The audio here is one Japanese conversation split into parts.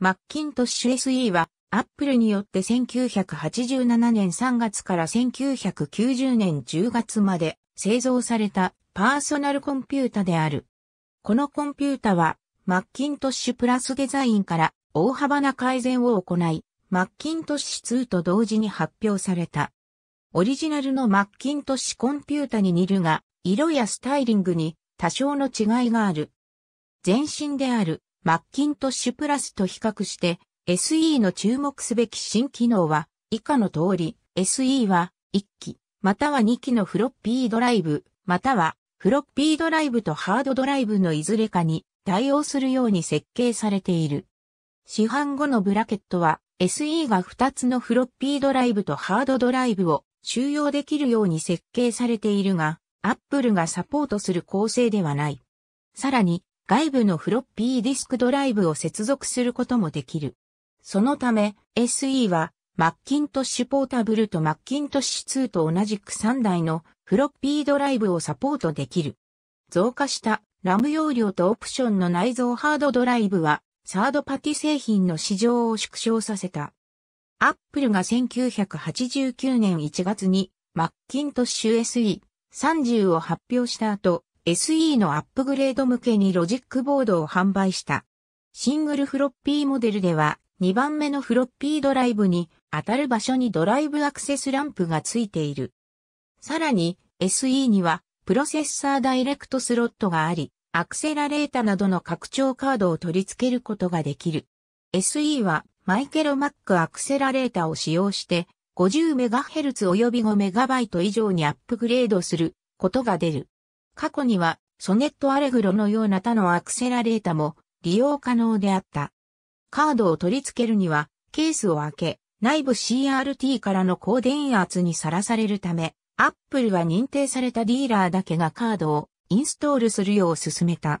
マッキントッシュ SE は、アップルによって1987年3月から1990年10月まで製造されたパーソナルコンピュータである。このコンピュータは、マッキントッシュプラスデザインから大幅な改善を行い、マッキントッシュ2と同時に発表された。オリジナルのマッキントッシュコンピュータに似るが、色やスタイリングに多少の違いがある。全身であるマッキントッシュプラスと比較して、SE の注目すべき新機能は、以下の通り、SE は、1機、または2機のフロッピードライブ、または、フロッピードライブとハードドライブのいずれかに対応するように設計されている。市販後のブラケットは SE が2つのフロッピードライブとハードドライブを収容できるように設計されているが、Apple がサポートする構成ではない。さらに外部のフロッピーディスクドライブを接続することもできる。そのため SE はマッキントッシュポータブルとマッキントッシュ2と同じく3台のフロッピードライブをサポートできる。増加したラム容量とオプションの内蔵ハードドライブはサードパティ製品の市場を縮小させた。アップルが1989年1月にマッキントッシュ SE30 を発表した後、SE のアップグレード向けにロジックボードを販売した。シングルフロッピーモデルでは2番目のフロッピードライブに当たる場所にドライブアクセスランプがついている。さらに SE にはプロセッサーダイレクトスロットがあり、アクセラレータなどの拡張カードを取り付けることができる。SE はマイケロマックアクセラレータを使用して 50MHz 及び 5MB 以上にアップグレードすることが出る。過去には、ソネットアレグロのような他のアクセラレータも利用可能であった。カードを取り付けるには、ケースを開け、内部 CRT からの高電圧にさらされるため、アップルは認定されたディーラーだけがカードをインストールするよう勧めた。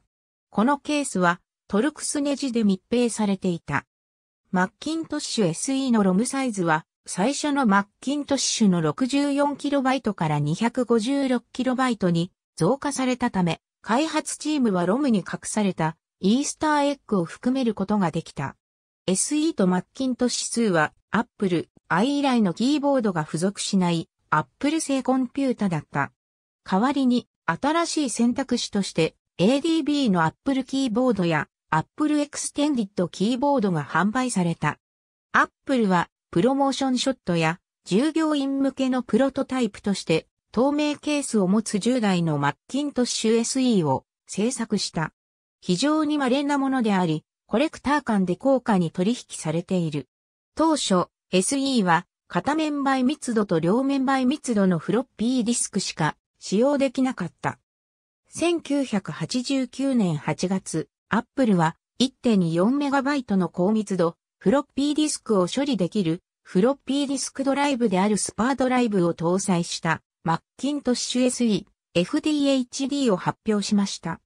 このケースはトルクスネジで密閉されていた。マッキントッシュ SE のロムサイズは最初のマッキントッシュの 64KB から 256KB に増加されたため、開発チームはロムに隠されたイースターエッグを含めることができた。SE とマッキント指数は Apple i 以来のキーボードが付属しない Apple 製コンピュータだった。代わりに新しい選択肢として ADB の Apple キーボードや Apple Extended キーボードが販売された。Apple はプロモーションショットや従業員向けのプロトタイプとして透明ケースを持つ10のマッキントッシュ SE を製作した。非常に稀なものであり、コレクター間で高価に取引されている。当初、SE は片面倍密度と両面倍密度のフロッピーディスクしか使用できなかった。1989年8月、アップルは 1.24MB の高密度、フロッピーディスクを処理できる、フロッピーディスクドライブであるスパードライブを搭載したマッキントッシュ SE、FDHD を発表しました。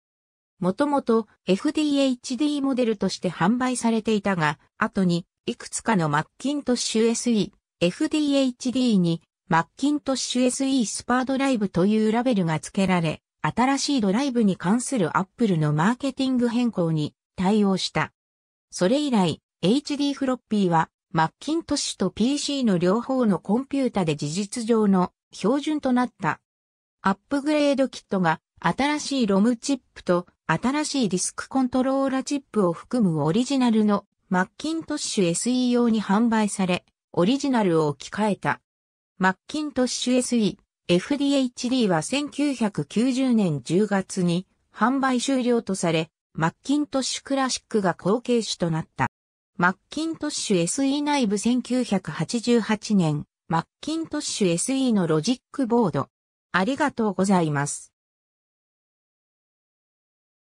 もともと FDHD モデルとして販売されていたが、後にいくつかのマッキントッシュ SE、FDHD にマッキントッシュ SE スパードライブというラベルが付けられ、新しいドライブに関するアップルのマーケティング変更に対応した。それ以来、HD フロッピーは、マッキントッシュと PC の両方のコンピュータで事実上の標準となった。アップグレードキットが新しいロムチップと新しいディスクコントローラチップを含むオリジナルのマッキントッシュ SE 用に販売され、オリジナルを置き換えた。マッキントッシュ SE FDHD は1990年10月に販売終了とされ、マッキントッシュクラシックが後継種となった。マッキントッシュ SE 内部1988年マッキントッシュ SE のロジックボード。ありがとうございます。